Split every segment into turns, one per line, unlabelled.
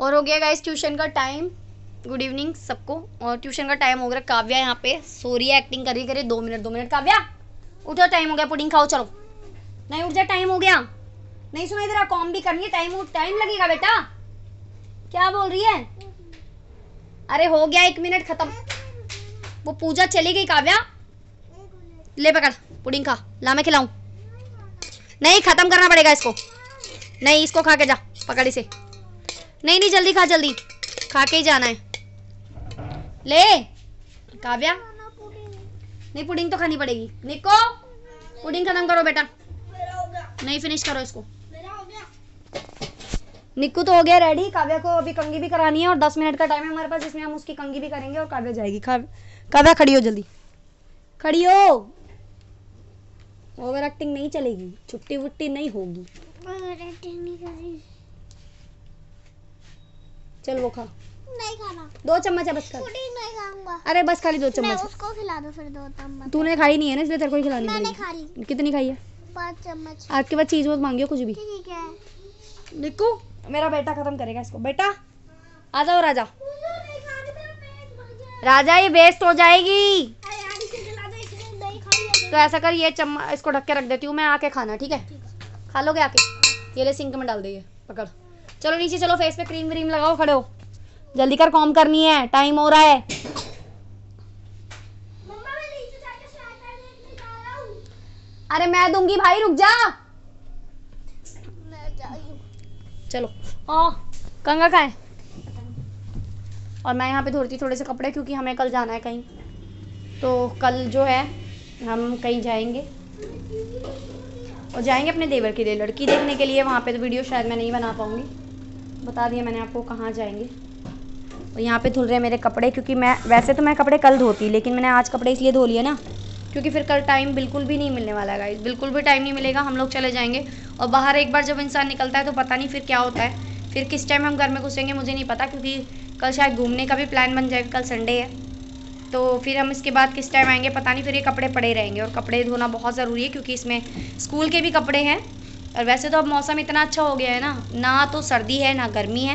और हो गया गाइस ट्यूशन का टाइम गुड इवनिंग सबको और ट्यूशन का टाइम हो गया काव्या यहाँ पे सोरी एक्टिंग करी करे दो मिनट दो मिनट काव्या उठो टाइम हो गया पुडिंग खाओ चलो नहीं उठ जा टाइम हो गया नहीं सुना इधर कॉम भी करनी है टाइम टाइम लगेगा बेटा क्या बोल रही है अरे हो गया एक मिनट खत्म वो पूजा चली गई काव्या ले पकड़ पुडिंग खा ला मैं खिलाऊं नहीं खत्म करना पड़ेगा इसको नहीं इसको खा के जा पकड़ इसे नहीं नहीं जल्दी खा जल्दी खा के ही जाना है ले काव्या नहीं पुडिंग तो खानी पड़ेगी निको पुडिंग खत्म करो बेटा नहीं फिनिश करो इसको निकू तो हो गया रेडी काव्या को अभी कंगी भी करानी है और दस मिनट का टाइम है हमारे पास जिसमें हम उसकी कंगी भी करेंगे और काव्या जाएगी काव्या खड़ी हो जल्दी खड़ी हो ओवर एक्टिंग नहीं चलेगी छुट्टी वुट्टी नहीं होगी चल वो खा नहीं खाना दो चम्मच है बस खा नहीं खाऊंगा अरे बस खाली दो चम्मच उसको खिला दो फिर दो चम्मच तूने खाई नहीं है ना इसलिए तेरे को ही खिलानी मैंने खा ली कितनी खाई है पाँच चम्मच आज के बाद चीज मत मांगियो कुछ भी ठीक है निकू मेरा बेटा खत्म करेगा इसको बेटा आ जाओ राजा राजा ये वेस्ट हो जाएगी तो ऐसा कर ये चम्मच इसको ढक के रख देती हूँ मैं आके खाना ठीक है खा लोगे आके ये ले सिंक में डाल दिए पकड़ चलो नीचे चलो फेस पे क्रीम व्रीम लगाओ खड़े हो जल्दी कर कॉम करनी है टाइम हो रहा है अरे मैं दूंगी भाई रुक जा चलो आ, कंगा का है और मैं यहाँ पे धोती थोड़े से कपड़े क्योंकि हमें कल जाना है कहीं तो कल जो है हम कहीं जाएंगे और जाएंगे अपने देवर के लिए लड़की देखने के लिए वहाँ पे तो वीडियो शायद मैं नहीं बना पाऊँगी बता दिया मैंने आपको कहाँ जाएंगे और यहाँ पे धुल रहे हैं मेरे कपड़े क्योंकि मैं वैसे तो मैं कपड़े कल धोती लेकिन मैंने आज कपड़े इसलिए धो लिए ना क्योंकि फिर कल टाइम बिल्कुल भी नहीं मिलने वाला है बिल्कुल भी टाइम नहीं मिलेगा हम लोग चले जाएंगे और बाहर एक बार जब इंसान निकलता है तो पता नहीं फिर क्या होता है फिर किस टाइम हम घर में घुसेंगे मुझे नहीं पता क्योंकि कल शायद घूमने का भी प्लान बन जाएगा कल संडे है तो फिर हम इसके बाद किस टाइम आएंगे पता नहीं फिर ये कपड़े पड़े रहेंगे और कपड़े धोना बहुत ज़रूरी है क्योंकि इसमें स्कूल के भी कपड़े हैं और वैसे तो अब मौसम इतना अच्छा हो गया है ना ना तो सर्दी है ना गर्मी है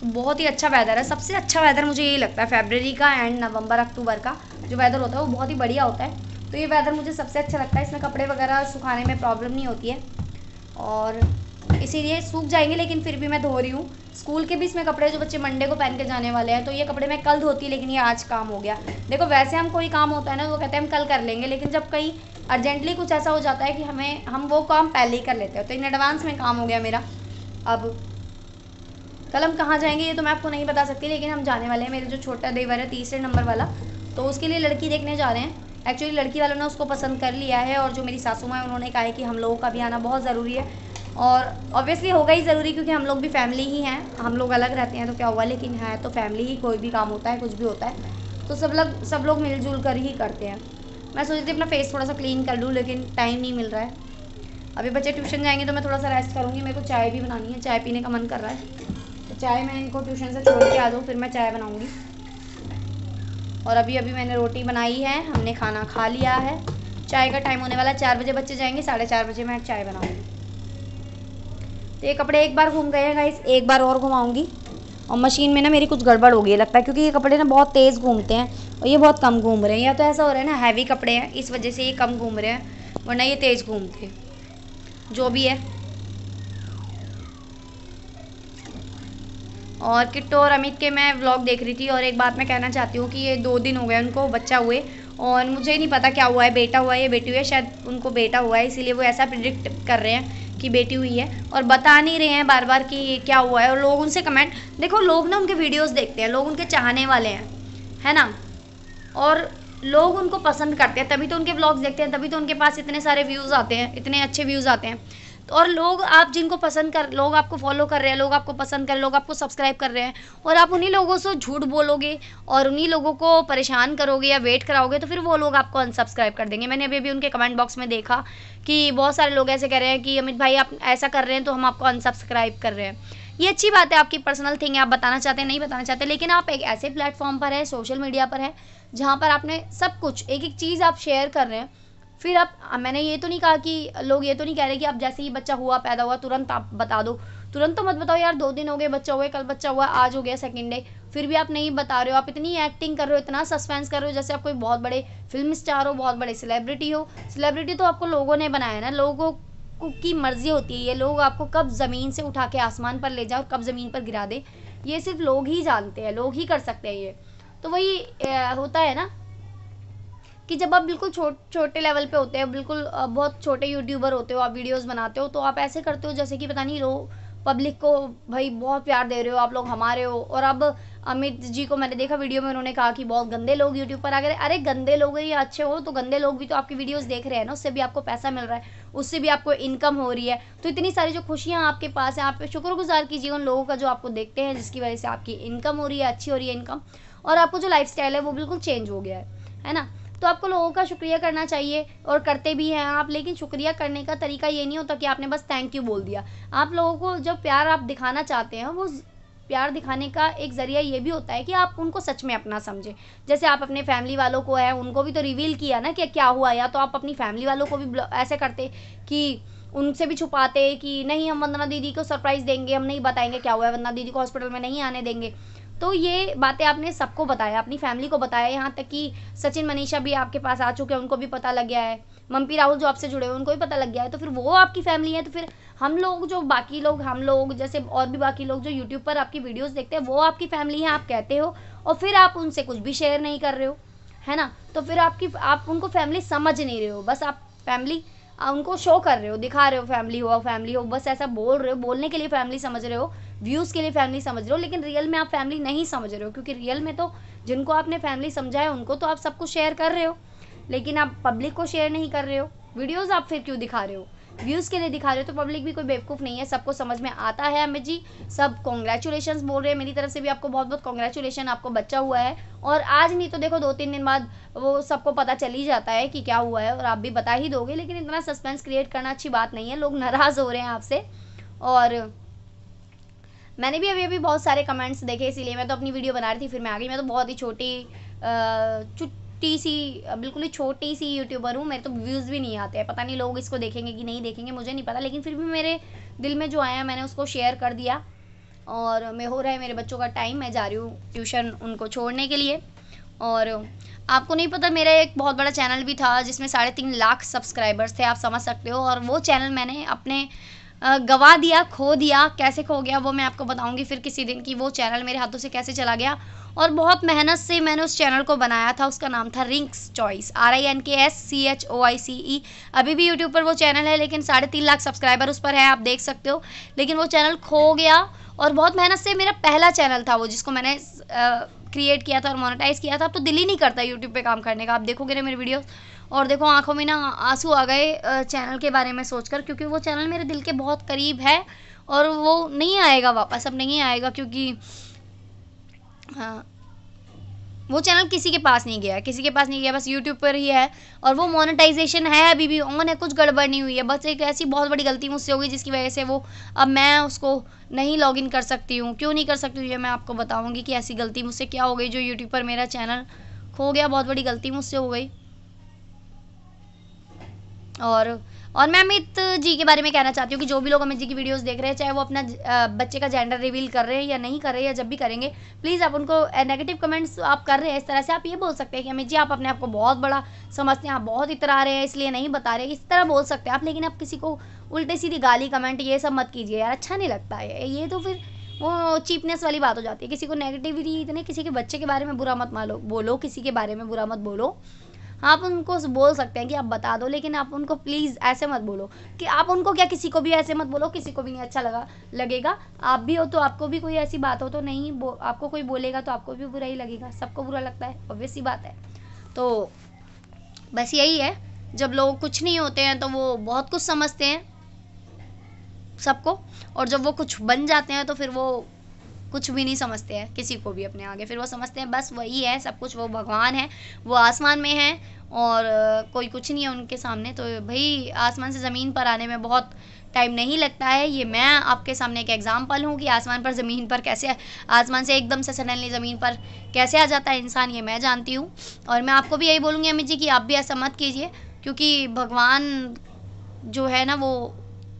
तो बहुत ही अच्छा वेदर है सबसे अच्छा वेदर मुझे यही लगता है फेबररी का एंड नवंबर अक्टूबर का जो वेदर होता है वो बहुत ही बढ़िया होता है तो ये वेदर मुझे सबसे अच्छा लगता है इसमें कपड़े वगैरह सुखाने में प्रॉब्लम नहीं होती है और इसीलिए सूख जाएंगे लेकिन फिर भी मैं धो रही हूँ स्कूल के भी इसमें कपड़े जो बच्चे मंडे को पहन के जाने वाले हैं तो ये कपड़े मैं कल धोती लेकिन ये आज काम हो गया देखो वैसे हम कोई काम होता है ना तो वो कहते हैं हम कल कर लेंगे लेकिन जब कहीं अर्जेंटली कुछ ऐसा हो जाता है कि हमें हम वो काम पहले ही कर लेते हैं तो इन एडवांस में काम हो गया मेरा अब कल हम कहाँ जाएंगे ये तो मैं आपको नहीं बता सकती लेकिन हम जाने वाले हैं मेरे जो छोटा देवर है तीसरे नंबर वाला तो उसके लिए लड़की देखने जा रहे हैं एक्चुअली लड़की वालों ने उसको पसंद कर लिया है और जो मेरी सासू माँ उन्होंने कहा है कि हम लोगों का भी आना बहुत ज़रूरी है और ऑब्वियसली होगा ही ज़रूरी क्योंकि हम लोग भी फैमिली ही हैं हम लोग अलग रहते हैं तो क्या हुआ लेकिन है तो फैमिली ही कोई भी काम होता है कुछ भी होता है तो सब लोग सब लोग मिलजुल कर ही करते हैं मैं सोच रही थी अपना फेस थोड़ा सा क्लीन कर लूँ लेकिन टाइम नहीं मिल रहा है अभी बच्चे ट्यूशन जाएंगे तो मैं थोड़ा सा रेस्ट करूँगी मेरे को चाय भी बनानी है चाय पीने का मन कर रहा है तो चाय मैं इनको ट्यूशन से छोड़ के आ दूँ फिर मैं चाय बनाऊँगी और अभी अभी मैंने रोटी बनाई है हमने खाना खा लिया है चाय का टाइम होने वाला चार बजे बच्चे जाएंगे साढ़े चार बजे मैं चाय बनाऊंगी तो ये कपड़े एक बार घूम गए हैं गाइस एक बार और घुमाऊँगी और मशीन में ना मेरी कुछ गड़बड़ हो गई लगता है क्योंकि ये कपड़े ना बहुत तेज़ घूमते हैं और ये बहुत कम घूम रहे हैं या तो ऐसा हो रहा है ना हैवी कपड़े हैं इस वजह से ये कम घूम रहे हैं वरना ये तेज़ घूमते जो भी है और किट्टो और अमित के मैं व्लॉग देख रही थी और एक बात मैं कहना चाहती हूँ कि ये दो दिन हो गए उनको बच्चा हुए और मुझे नहीं पता क्या हुआ है बेटा हुआ है या बेटी हुई है शायद उनको बेटा हुआ है इसीलिए वो ऐसा प्रिडिक्ट कर रहे हैं कि बेटी हुई है और बता नहीं रहे हैं बार बार कि क्या हुआ है और लोग उनसे कमेंट देखो लोग ना उनके वीडियोज देखते हैं लोग उनके चाहने वाले हैं है ना और लोग उनको पसंद करते हैं तभी तो उनके ब्लॉग्स देखते हैं तभी तो उनके पास इतने सारे व्यूज़ आते हैं इतने अच्छे व्यूज़ आते हैं तो और लोग आप जिनको पसंद कर लोग आपको फॉलो कर रहे हैं लोग आपको पसंद कर लोग आपको सब्सक्राइब कर रहे हैं और आप उन्हीं लोगों से झूठ बोलोगे और उन्हीं लोगों को परेशान करोगे या वेट कराओगे तो फिर वो लोग आपको अनसब्सक्राइब कर देंगे मैंने अभी अभी उनके कमेंट बॉक्स में देखा कि बहुत सारे लोग ऐसे कह रहे हैं कि अमित भाई आप ऐसा कर रहे हैं तो हम आपको अनसब्सक्राइब कर रहे हैं ये अच्छी बात है आपकी पर्सनल थिंग है आप बताना चाहते हैं नहीं बताना चाहते लेकिन आप एक ऐसे प्लेटफॉर्म पर है सोशल मीडिया पर है जहाँ पर आपने सब कुछ एक एक चीज़ आप शेयर कर रहे हैं फिर आप मैंने ये तो नहीं कहा कि लोग ये तो नहीं कह रहे कि आप जैसे ही बच्चा हुआ पैदा हुआ तुरंत आप बता दो तुरंत तो मत बताओ यार दो दिन हो गए बच्चा हुआ कल बच्चा हुआ आज हो गया सेकेंड डे फिर भी आप नहीं बता रहे हो आप इतनी एक्टिंग कर रहे हो इतना सस्पेंस कर रहे हो जैसे आप कोई बहुत बड़े फिल्म स्टार हो बहुत बड़े सेलिब्रिटी हो सेलिब्रिटी तो आपको लोगों ने बनाया ना लोगों की मर्जी होती है ये लोग आपको कब ज़मीन से उठा के आसमान पर ले जाओ कब ज़मीन पर गिरा दे ये सिर्फ लोग ही जानते हैं लोग ही कर सकते हैं ये तो वही होता है ना कि जब आप बिल्कुल छो, छोटे लेवल पे होते हैं बिल्कुल बहुत छोटे यूट्यूबर होते हो आप वीडियोस बनाते हो तो आप ऐसे करते हो जैसे कि पता नहीं रो पब्लिक को भाई बहुत प्यार दे रहे हो आप लोग हमारे हो और अब अमित जी को मैंने देखा वीडियो में उन्होंने कहा कि बहुत गंदे लोग यूट्यूब पर आ गए अरे गंदे लोग ही अच्छे हो तो गंदे लोग भी तो आपकी वीडियोस देख रहे हैं ना उससे भी आपको पैसा मिल रहा है उससे भी आपको इनकम हो रही है तो इतनी सारी जो खुशियाँ आपके पास है आप शुक्रगुजार कीजिए उन लोगों का जो आपको देखते हैं जिसकी वजह से आपकी इनकम हो रही है अच्छी हो रही है इनकम और आपको जो लाइफ है वो बिल्कुल चेंज हो गया है है ना तो आपको लोगों का शुक्रिया करना चाहिए और करते भी हैं आप लेकिन शुक्रिया करने का तरीका ये नहीं होता कि आपने बस थैंक यू बोल दिया आप लोगों को जब प्यार आप दिखाना चाहते हैं वो प्यार दिखाने का एक ज़रिया ये भी होता है कि आप उनको सच में अपना समझें जैसे आप अपने फैमिली वालों को है उनको भी तो रिवील किया ना कि क्या हुआ या तो आप अपनी फैमिली वालों को भी ऐसे करते कि उनसे भी छुपाते कि नहीं हम वंदना दीदी को सरप्राइज़ देंगे हम नहीं बताएंगे क्या हुआ है वंदना दीदी को हॉस्पिटल में नहीं आने देंगे तो ये बातें आपने सबको बताया अपनी फैमिली को बताया यहाँ तक कि सचिन मनीषा भी आपके पास आ चुके हैं उनको भी पता लग गया है मम्पी राहुल जो आपसे जुड़े हुए उनको भी पता लग गया है तो फिर वो आपकी फैमिली है तो फिर हम लोग जो बाकी लोग हम लोग जैसे और भी बाकी लोग जो यूट्यूब पर आपकी वीडियोज देखते हैं वो आपकी फैमिली है आप कहते हो और फिर आप उनसे कुछ भी शेयर नहीं कर रहे हो है ना तो फिर आपकी आप उनको फैमिली समझ नहीं रहे हो बस आप फैमिली उनको शो कर रहे हो दिखा रहे हो फैमिली हो फैमिली हो बस ऐसा बोल रहे हो बोलने के लिए फैमिली समझ रहे हो व्यूज़ के लिए फैमिली समझ रहे हो लेकिन रियल में आप फैमिली नहीं समझ रहे हो क्योंकि रियल में तो जिनको आपने फैमिली समझा है उनको तो आप सबको शेयर कर रहे हो लेकिन आप पब्लिक को शेयर नहीं कर रहे हो वीडियोस आप फिर क्यों दिखा रहे हो व्यूज़ के लिए दिखा रहे हो तो पब्लिक भी कोई बेवकूफ़ नहीं है सबको समझ में आता है अमित जी सब कॉन्ग्रेचुलेशन बोल रहे हैं मेरी तरफ से भी आपको बहुत बहुत कॉन्ग्रेचुलेशन आपको बच्चा हुआ है और आज नहीं तो देखो दो तीन दिन बाद वो सबको पता चल ही जाता है कि क्या हुआ है और आप भी बता ही दोगे लेकिन इतना सस्पेंस क्रिएट करना अच्छी बात नहीं है लोग नाराज़ हो रहे हैं आपसे और मैंने भी अभी अभी बहुत सारे कमेंट्स देखे इसीलिए मैं तो अपनी वीडियो बना रही थी फिर मैं आ गई मैं तो बहुत ही छोटी छुट्टी सी बिल्कुल ही छोटी सी यूट्यूबर हूँ मेरे तो व्यूज़ भी नहीं आते हैं पता नहीं लोग इसको देखेंगे कि नहीं देखेंगे मुझे नहीं पता लेकिन फिर भी मेरे दिल में जो आया मैंने उसको शेयर कर दिया और मैं हो रहा है मेरे बच्चों का टाइम मैं जा रही हूँ ट्यूशन उनको छोड़ने के लिए और आपको नहीं पता मेरा एक बहुत बड़ा चैनल भी था जिसमें साढ़े तीन लाख सब्सक्राइबर्स थे आप समझ सकते हो और वो चैनल मैंने अपने गवा दिया खो दिया कैसे खो गया वो मैं आपको बताऊंगी फिर किसी दिन कि वो चैनल मेरे हाथों से कैसे चला गया और बहुत मेहनत से मैंने उस चैनल को बनाया था उसका नाम था Rinks choice R I N K S C H O I C E अभी भी यूट्यूब पर वो चैनल है लेकिन साढ़े तीन लाख सब्सक्राइबर उस पर है आप देख सकते हो लेकिन वो चैनल खो गया और बहुत मेहनत से मेरा पहला चैनल था वो जिसको मैंने आ, क्रिएट किया था और मोनेटाइज किया था अब तो दिल ही नहीं करता यूट्यूब पे काम करने का आप देखोगे ना मेरे वीडियो और देखो आंखों में ना आंसू आ गए चैनल के बारे में सोचकर क्योंकि वो चैनल मेरे दिल के बहुत करीब है और वो नहीं आएगा वापस अब नहीं आएगा क्योंकि हाँ वो चैनल किसी के पास नहीं गया किसी के पास नहीं गया बस यूट्यूब पर ही है और वो मोनेटाइजेशन है अभी भी ऑन है कुछ गड़बड़ नहीं हुई है बस एक ऐसी बहुत बड़ी गलती मुझसे होगी जिसकी वजह से वो अब मैं उसको नहीं लॉगिन कर सकती हूँ क्यों नहीं कर सकती हूँ ये मैं आपको बताऊँगी कि ऐसी गलती मुझसे क्या हो गई जो यूट्यूब पर मेरा चैनल खो गया बहुत बड़ी गलती मुझसे हो गई और और मैं अमित जी के बारे में कहना चाहती हूँ कि जो भी लोग अमित जी की वीडियोस देख रहे हैं चाहे वो अपना बच्चे का जेंडर रिवील कर रहे हैं या नहीं कर रहे हैं या जब भी करेंगे प्लीज़ आप उनको नेगेटिव कमेंट्स आप कर रहे हैं इस तरह से आप ये बोल सकते हैं कि अमित जी आप अपने आप को बहुत बड़ा समझते हैं आप बहुत इतरा रहे हैं इसलिए नहीं बता रहे इस तरह बोल सकते हैं आप लेकिन आप किसी को उल्टे सीधी गाली कमेंट ये सब मत कीजिए यार अच्छा नहीं लगता है ये तो फिर वो चीपनेस वाली बात हो जाती है किसी को नेगेटिविटी इतने किसी के बच्चे के बारे में बुरा मत मालो बोलो किसी के बारे में बुरा मत बोलो आप उनको बोल सकते हैं कि आप बता दो लेकिन आप उनको प्लीज़ ऐसे मत बोलो कि आप उनको क्या किसी को भी ऐसे मत बोलो किसी को भी नहीं अच्छा लगा लगेगा आप भी हो तो आपको भी कोई ऐसी बात हो तो नहीं आपको कोई बोलेगा तो आपको भी बुरा ही लगेगा सबको बुरा लगता है ऑब्वियस ही बात है तो बस यही है जब लोग कुछ नहीं होते हैं तो वो बहुत कुछ समझते हैं सबको और जब वो कुछ बन जाते हैं तो फिर वो कुछ भी नहीं समझते हैं किसी को भी अपने आगे फिर वो समझते हैं बस वही है सब कुछ वो भगवान है वो आसमान में है और कोई कुछ नहीं है उनके सामने तो भाई आसमान से ज़मीन पर आने में बहुत टाइम नहीं लगता है ये मैं आपके सामने एक एग्ज़ाम्पल हूँ कि आसमान पर ज़मीन पर कैसे आसमान से एकदम से सडनली ज़मीन पर कैसे आ जाता है इंसान ये मैं जानती हूँ और मैं आपको भी यही बोलूँगी अमित जी कि आप भी ऐसा मत कीजिए क्योंकि भगवान जो है ना वो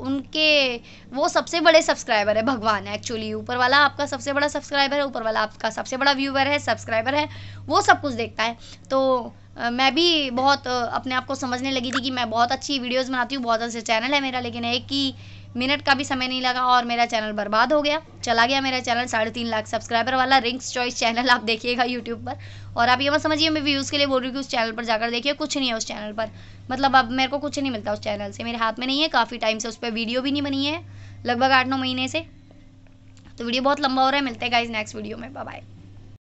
उनके वो सबसे बड़े सब्सक्राइबर है भगवान है एक्चुअली ऊपर वाला आपका सबसे बड़ा सब्सक्राइबर है ऊपर वाला आपका सबसे बड़ा व्यूवर है सब्सक्राइबर है वो सब कुछ देखता है तो मैं भी बहुत अपने आप को समझने लगी थी कि मैं बहुत अच्छी वीडियोज़ बनाती हूँ बहुत अच्छे चैनल है मेरा लेकिन है कि मिनट का भी समय नहीं लगा और मेरा चैनल बर्बाद हो गया चला गया मेरा चैनल साढ़े तीन लाख सब्सक्राइबर वाला रिंग्स चॉइस चैनल आप देखिएगा यूट्यूब पर और आप ये मत समझिए मैं व्यूज़ के लिए बोल रही हूँ उस चैनल पर जाकर देखिए कुछ नहीं है उस चैनल पर मतलब अब मेरे को कुछ नहीं मिलता उस चैनल से मेरे हाथ में नहीं है काफ़ी टाइम से उस पर वीडियो भी नहीं बनी है लगभग आठ नौ महीने से तो वीडियो बहुत लंबा हो रहा है मिलते हैं गाइज नेक्स्ट वीडियो में बाय